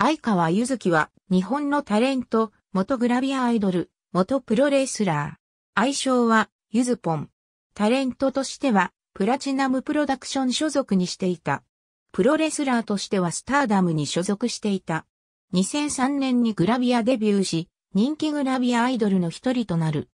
相川ゆずきは、日本のタレント、元グラビアアイドル、元プロレスラー。愛称は、ゆずぽん。タレントとしては、プラチナムプロダクション所属にしていた。プロレスラーとしてはスターダムに所属していた。2003年にグラビアデビューし、人気グラビアアイドルの一人となる。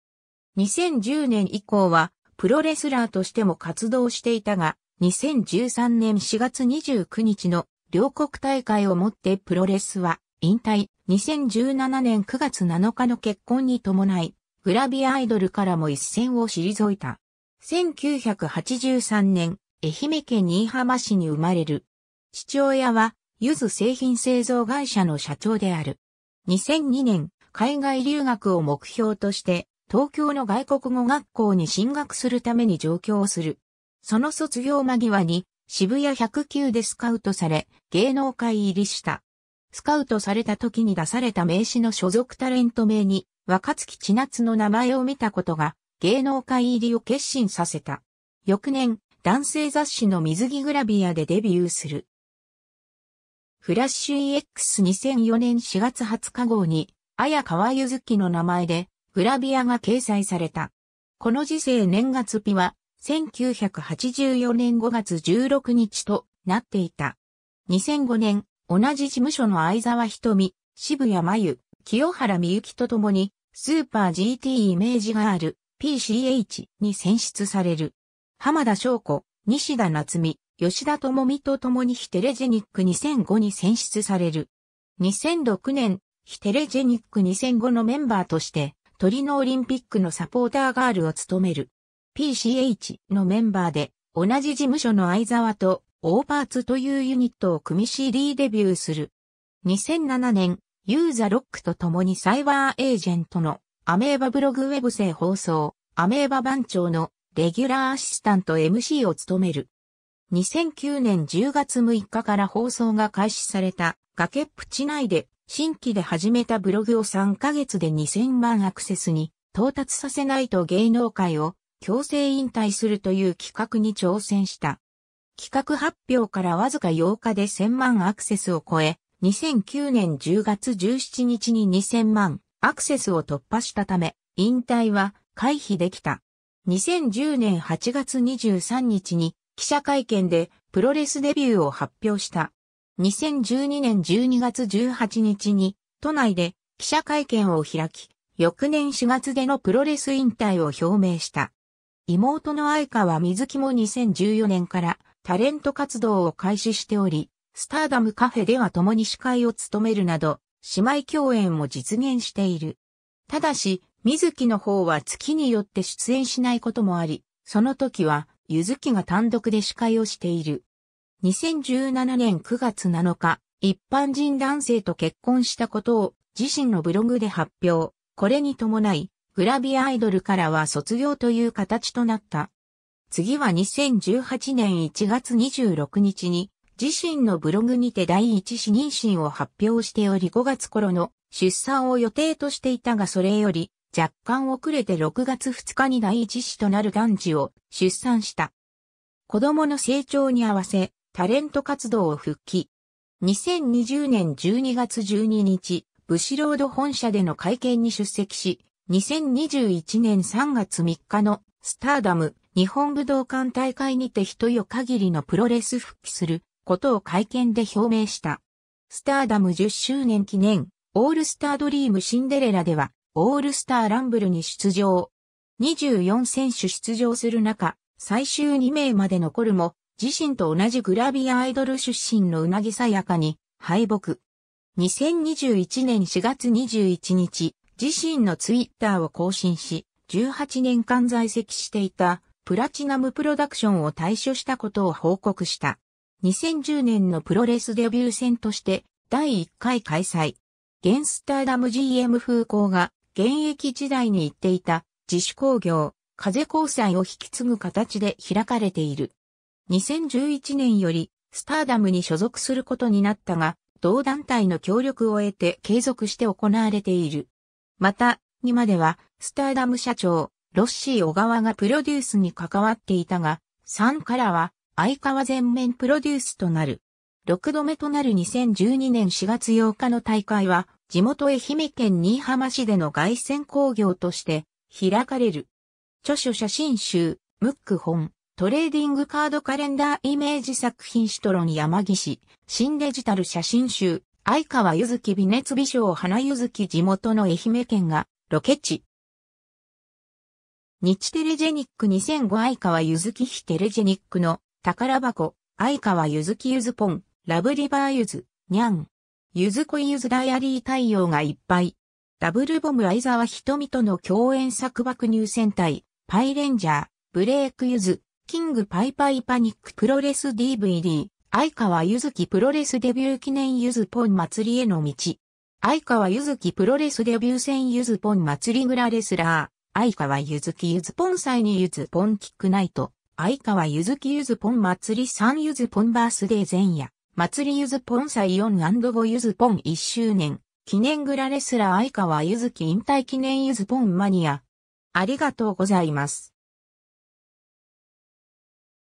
2010年以降は、プロレスラーとしても活動していたが、2013年4月29日の両国大会をもってプロレスは引退2017年9月7日の結婚に伴いグラビアアイドルからも一線を退いた。1983年愛媛県新居浜市に生まれる。父親はゆず製品製造会社の社長である。2002年海外留学を目標として東京の外国語学校に進学するために上京する。その卒業間際に渋谷109でスカウトされ、芸能界入りした。スカウトされた時に出された名刺の所属タレント名に、若月千夏の名前を見たことが、芸能界入りを決心させた。翌年、男性雑誌の水着グラビアでデビューする。フラッシュ EX2004 年4月20日号に、綾川ゆずきの名前で、グラビアが掲載された。この時世年月日は、1984年5月16日となっていた。2005年、同じ事務所の相沢瞳、渋谷真由、清原美幸と共に、スーパー GT イメージガール、PCH に選出される。浜田翔子、西田夏美、吉田智美と共にヒテレジェニック2005に選出される。2006年、ヒテレジェニック2005のメンバーとして、トリノオリンピックのサポーターガールを務める。PCH のメンバーで、同じ事務所の相沢と、オーパーツというユニットを組み CD デビューする。2007年、ユーザロックと共にサイバーエージェントのアメーバブログウェブ制放送、アメーバ番長のレギュラーアシスタント MC を務める。2009年10月6日から放送が開始された崖っぷち内で新規で始めたブログを3ヶ月で2000万アクセスに到達させないと芸能界を強制引退するという企画に挑戦した。企画発表からわずか8日で1000万アクセスを超え、2009年10月17日に2000万アクセスを突破したため、引退は回避できた。2010年8月23日に記者会見でプロレスデビューを発表した。2012年12月18日に都内で記者会見を開き、翌年4月でのプロレス引退を表明した。妹の愛川瑞希も2014年からタレント活動を開始しており、スターダムカフェでは共に司会を務めるなど、姉妹共演を実現している。ただし、水木の方は月によって出演しないこともあり、その時は、ゆずきが単独で司会をしている。2017年9月7日、一般人男性と結婚したことを自身のブログで発表。これに伴い、グラビアアイドルからは卒業という形となった。次は2018年1月26日に自身のブログにて第一子妊娠を発表しており5月頃の出産を予定としていたがそれより若干遅れて6月2日に第一子となる男児を出産した。子供の成長に合わせタレント活動を復帰。2020年12月12日、ブシロード本社での会見に出席し、2021年3月3日のスターダム日本武道館大会にて一夜限りのプロレス復帰することを会見で表明した。スターダム10周年記念オールスタードリームシンデレラではオールスターランブルに出場。24選手出場する中、最終2名まで残るも、自身と同じグラビアアイドル出身のうなぎさやかに敗北。2021年4月21日、自身のツイッターを更新し、18年間在籍していたプラチナムプロダクションを退所したことを報告した。2010年のプロレスデビュー戦として第1回開催。ゲンスターダム GM 風光が現役時代に行っていた自主工業、風交際を引き継ぐ形で開かれている。2011年よりスターダムに所属することになったが、同団体の協力を得て継続して行われている。また、にまでは、スターダム社長、ロッシー小川がプロデュースに関わっていたが、3からは、相川全面プロデュースとなる。6度目となる2012年4月8日の大会は、地元愛媛県新居浜市での外旋工業として開かれる。著書写真集、ムック本、トレーディングカードカレンダーイメージ作品シトロン山岸、新デジタル写真集、相川ゆずき微熱美少花ゆずき地元の愛媛県がロケ地。日テレジェニック2005相川ゆずき非テレジェニックの宝箱相川ゆずきゆずぽんラブリバーゆずにゃんゆずこいゆずダイアリー太陽がいっぱいダブルボム愛沢ひとの共演作爆乳戦隊パイレンジャーブレイクゆずキングパイパイパニックプロレス DVD 相川ゆずきプロレスデビュー記念ゆずぽん祭りへの道。相川ゆずきプロレスデビュー戦ゆずぽん祭りラレスラー。相川ゆずきゆずぽん祭にゆずぽんキックナイト。相川ゆずきゆずぽん祭り3ゆずぽんバースデー前夜。祭りゆずぽん祭 4&5 ゆずぽん1周年。記念グラレスラー相川ゆずき引退記念ゆずぽんマニア。ありがとうございます。